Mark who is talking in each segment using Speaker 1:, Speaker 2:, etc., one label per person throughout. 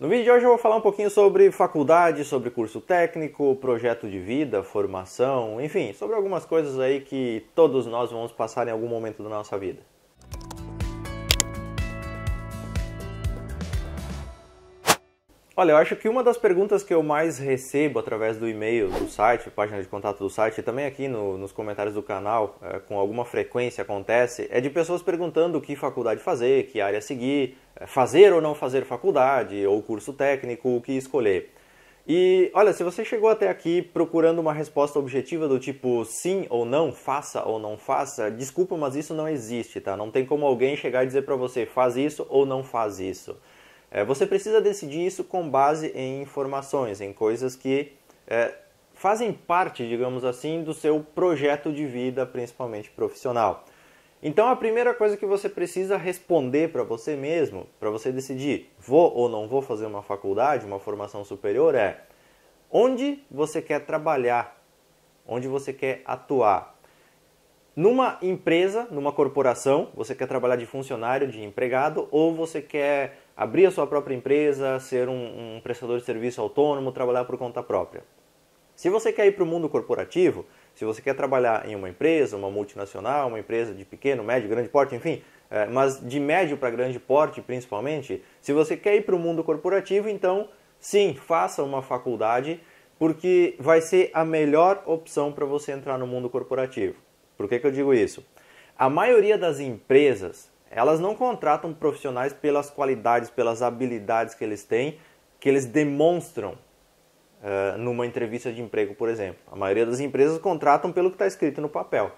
Speaker 1: No vídeo de hoje eu vou falar um pouquinho sobre faculdade, sobre curso técnico, projeto de vida, formação, enfim, sobre algumas coisas aí que todos nós vamos passar em algum momento da nossa vida. Olha, eu acho que uma das perguntas que eu mais recebo através do e-mail, do site, página de contato do site, e também aqui no, nos comentários do canal, é, com alguma frequência acontece, é de pessoas perguntando que faculdade fazer, que área seguir, é, fazer ou não fazer faculdade, ou curso técnico, o que escolher. E olha, se você chegou até aqui procurando uma resposta objetiva do tipo sim ou não, faça ou não faça, desculpa, mas isso não existe, tá? Não tem como alguém chegar e dizer para você faz isso ou não faz isso. É, você precisa decidir isso com base em informações, em coisas que é, fazem parte, digamos assim, do seu projeto de vida, principalmente profissional. Então, a primeira coisa que você precisa responder para você mesmo, para você decidir vou ou não vou fazer uma faculdade, uma formação superior, é onde você quer trabalhar, onde você quer atuar. Numa empresa, numa corporação, você quer trabalhar de funcionário, de empregado, ou você quer abrir a sua própria empresa, ser um, um prestador de serviço autônomo, trabalhar por conta própria. Se você quer ir para o mundo corporativo, se você quer trabalhar em uma empresa, uma multinacional, uma empresa de pequeno, médio, grande porte, enfim, é, mas de médio para grande porte principalmente, se você quer ir para o mundo corporativo, então sim, faça uma faculdade, porque vai ser a melhor opção para você entrar no mundo corporativo. Por que, que eu digo isso? A maioria das empresas elas não contratam profissionais pelas qualidades, pelas habilidades que eles têm, que eles demonstram uh, numa entrevista de emprego, por exemplo. A maioria das empresas contratam pelo que está escrito no papel.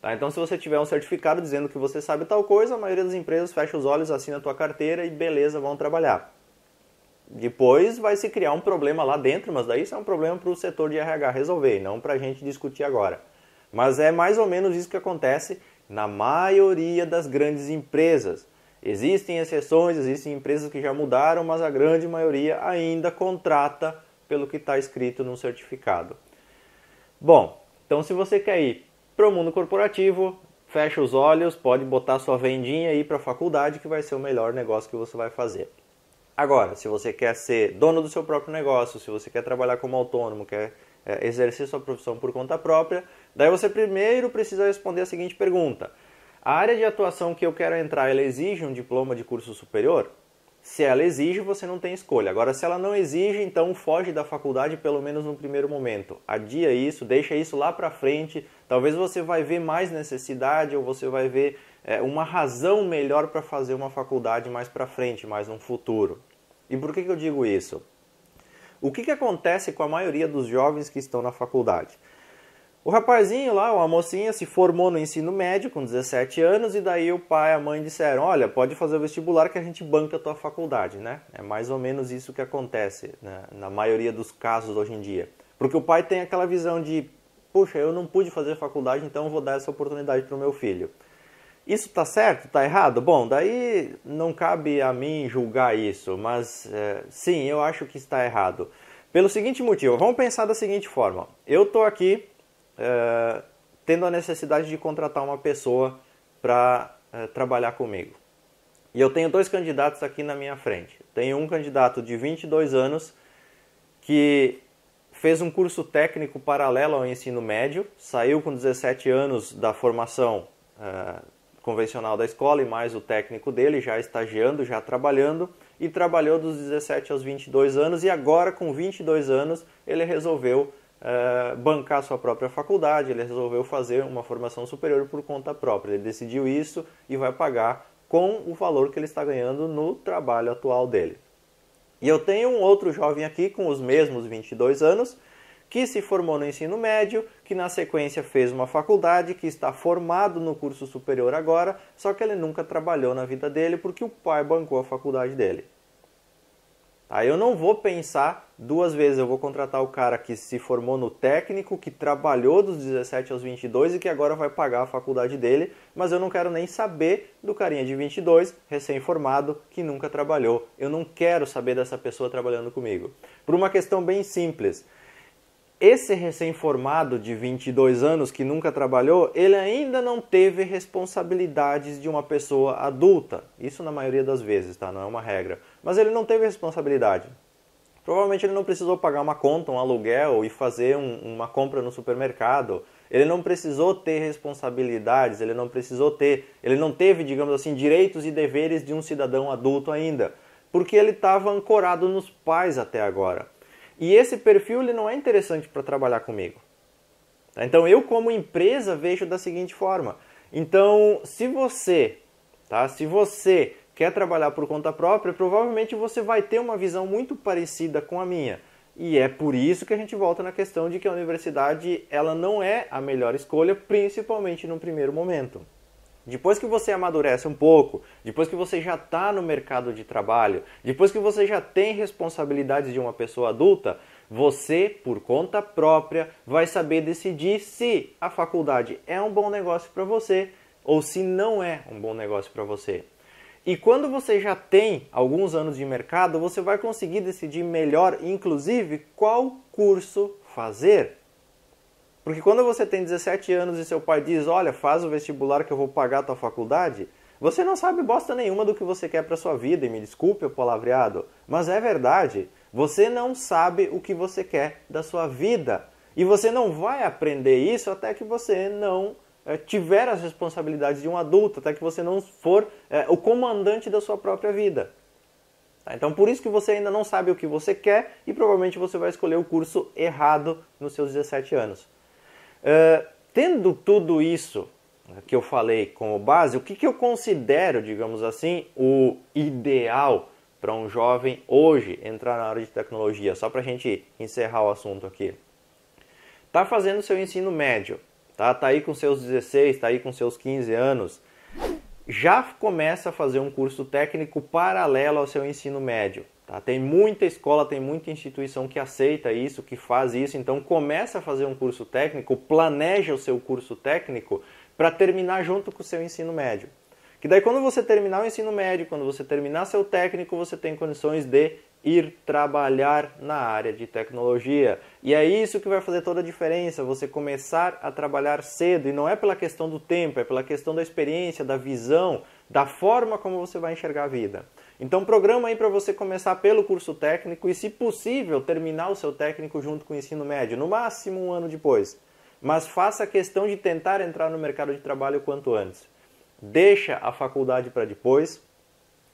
Speaker 1: Tá? Então, se você tiver um certificado dizendo que você sabe tal coisa, a maioria das empresas fecha os olhos, assina a tua carteira e beleza, vão trabalhar. Depois vai se criar um problema lá dentro, mas daí isso é um problema para o setor de RH resolver, não para a gente discutir agora. Mas é mais ou menos isso que acontece na maioria das grandes empresas. Existem exceções, existem empresas que já mudaram, mas a grande maioria ainda contrata pelo que está escrito no certificado. Bom, então se você quer ir para o mundo corporativo, fecha os olhos, pode botar sua vendinha aí para a faculdade que vai ser o melhor negócio que você vai fazer. Agora, se você quer ser dono do seu próprio negócio, se você quer trabalhar como autônomo, quer é, exercer sua profissão por conta própria, daí você primeiro precisa responder a seguinte pergunta: a área de atuação que eu quero entrar, ela exige um diploma de curso superior? Se ela exige, você não tem escolha. Agora, se ela não exige, então foge da faculdade pelo menos no primeiro momento. Adia isso, deixa isso lá para frente. Talvez você vai ver mais necessidade ou você vai ver é, uma razão melhor para fazer uma faculdade mais para frente, mais no futuro. E por que, que eu digo isso? O que, que acontece com a maioria dos jovens que estão na faculdade? O rapazinho lá, uma mocinha, se formou no ensino médio com 17 anos e daí o pai e a mãe disseram: Olha, pode fazer o vestibular que a gente banca a tua faculdade, né? É mais ou menos isso que acontece né? na maioria dos casos hoje em dia. Porque o pai tem aquela visão de: Puxa, eu não pude fazer faculdade, então vou dar essa oportunidade para o meu filho. Isso está certo? Está errado? Bom, daí não cabe a mim julgar isso, mas é, sim, eu acho que está errado. Pelo seguinte motivo, vamos pensar da seguinte forma: eu estou aqui é, tendo a necessidade de contratar uma pessoa para é, trabalhar comigo. E eu tenho dois candidatos aqui na minha frente. Tenho um candidato de 22 anos que fez um curso técnico paralelo ao ensino médio, saiu com 17 anos da formação é, convencional da escola e mais o técnico dele, já estagiando, já trabalhando, e trabalhou dos 17 aos 22 anos e agora com 22 anos ele resolveu uh, bancar sua própria faculdade, ele resolveu fazer uma formação superior por conta própria. Ele decidiu isso e vai pagar com o valor que ele está ganhando no trabalho atual dele. E eu tenho um outro jovem aqui com os mesmos 22 anos, que se formou no ensino médio, que na sequência fez uma faculdade, que está formado no curso superior agora, só que ele nunca trabalhou na vida dele porque o pai bancou a faculdade dele. Aí tá? eu não vou pensar duas vezes, eu vou contratar o cara que se formou no técnico, que trabalhou dos 17 aos 22 e que agora vai pagar a faculdade dele, mas eu não quero nem saber do carinha de 22, recém-formado, que nunca trabalhou. Eu não quero saber dessa pessoa trabalhando comigo. Por uma questão bem simples. Esse recém-formado de 22 anos que nunca trabalhou, ele ainda não teve responsabilidades de uma pessoa adulta. Isso na maioria das vezes, tá? Não é uma regra. Mas ele não teve responsabilidade. Provavelmente ele não precisou pagar uma conta, um aluguel e fazer um, uma compra no supermercado. Ele não precisou ter responsabilidades, ele não precisou ter, ele não teve, digamos assim, direitos e deveres de um cidadão adulto ainda, porque ele estava ancorado nos pais até agora. E esse perfil ele não é interessante para trabalhar comigo. Então eu como empresa vejo da seguinte forma. Então, se você, tá? Se você quer trabalhar por conta própria, provavelmente você vai ter uma visão muito parecida com a minha. E é por isso que a gente volta na questão de que a universidade ela não é a melhor escolha, principalmente no primeiro momento. Depois que você amadurece um pouco, depois que você já está no mercado de trabalho, depois que você já tem responsabilidades de uma pessoa adulta, você, por conta própria, vai saber decidir se a faculdade é um bom negócio para você ou se não é um bom negócio para você. E quando você já tem alguns anos de mercado, você vai conseguir decidir melhor, inclusive, qual curso fazer. Porque quando você tem 17 anos e seu pai diz: "Olha, faz o vestibular que eu vou pagar a tua faculdade", você não sabe bosta nenhuma do que você quer para sua vida, e me desculpe o palavreado, mas é verdade. Você não sabe o que você quer da sua vida. E você não vai aprender isso até que você não é, tiver as responsabilidades de um adulto, até que você não for é, o comandante da sua própria vida. Tá? Então, por isso que você ainda não sabe o que você quer e provavelmente você vai escolher o curso errado nos seus 17 anos. Eh, tendo tudo isso que eu falei como base, o que, que eu considero, digamos assim, o ideal para um jovem hoje entrar na área de tecnologia? Só para a gente encerrar o assunto aqui. Tá fazendo seu ensino médio, tá? Tá aí com seus 16, tá aí com seus 15 anos. Já começa a fazer um curso técnico paralelo ao seu ensino médio. Tá? Tem muita escola, tem muita instituição que aceita isso, que faz isso. Então começa a fazer um curso técnico, planeja o seu curso técnico para terminar junto com o seu ensino médio. Que daí quando você terminar o ensino médio, quando você terminar seu técnico, você tem condições de ir trabalhar na área de tecnologia. E é isso que vai fazer toda a diferença, você começar a trabalhar cedo e não é pela questão do tempo, é pela questão da experiência, da visão, da forma como você vai enxergar a vida. Então programa aí para você começar pelo curso técnico e, se possível, terminar o seu técnico junto com o ensino médio, no máximo um ano depois. Mas faça a questão de tentar entrar no mercado de trabalho o quanto antes. Deixa a faculdade para depois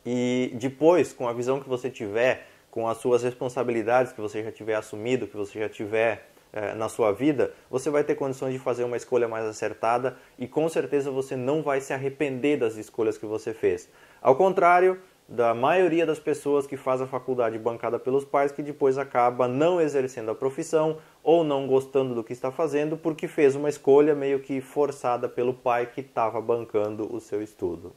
Speaker 1: e depois, com a visão que você tiver, com as suas responsabilidades que você já tiver assumido, que você já tiver é, na sua vida, você vai ter condições de fazer uma escolha mais acertada e com certeza você não vai se arrepender das escolhas que você fez. Ao contrário da maioria das pessoas que faz a faculdade bancada pelos pais que depois acaba não exercendo a profissão ou não gostando do que está fazendo porque fez uma escolha meio que forçada pelo pai que estava bancando o seu estudo.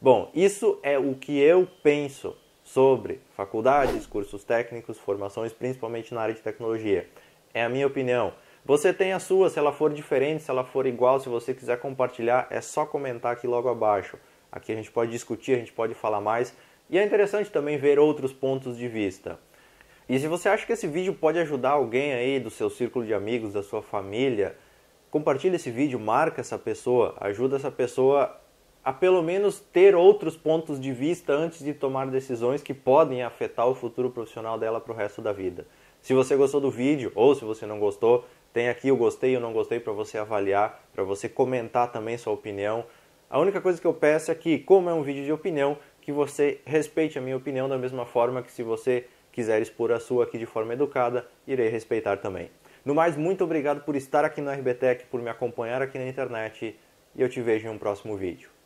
Speaker 1: Bom, isso é o que eu penso sobre faculdades, cursos técnicos, formações, principalmente na área de tecnologia. É a minha opinião. Você tem a sua, se ela for diferente, se ela for igual, se você quiser compartilhar, é só comentar aqui logo abaixo. Aqui a gente pode discutir, a gente pode falar mais. E é interessante também ver outros pontos de vista. E se você acha que esse vídeo pode ajudar alguém aí do seu círculo de amigos, da sua família, compartilhe esse vídeo, marca essa pessoa, ajuda essa pessoa a pelo menos ter outros pontos de vista antes de tomar decisões que podem afetar o futuro profissional dela para o resto da vida. Se você gostou do vídeo ou se você não gostou, tem aqui o gostei ou não gostei para você avaliar, para você comentar também sua opinião. A única coisa que eu peço é que, como é um vídeo de opinião, que você respeite a minha opinião da mesma forma que se você quiser expor a sua aqui de forma educada, irei respeitar também. No mais, muito obrigado por estar aqui no RBTech, por me acompanhar aqui na internet e eu te vejo em um próximo vídeo.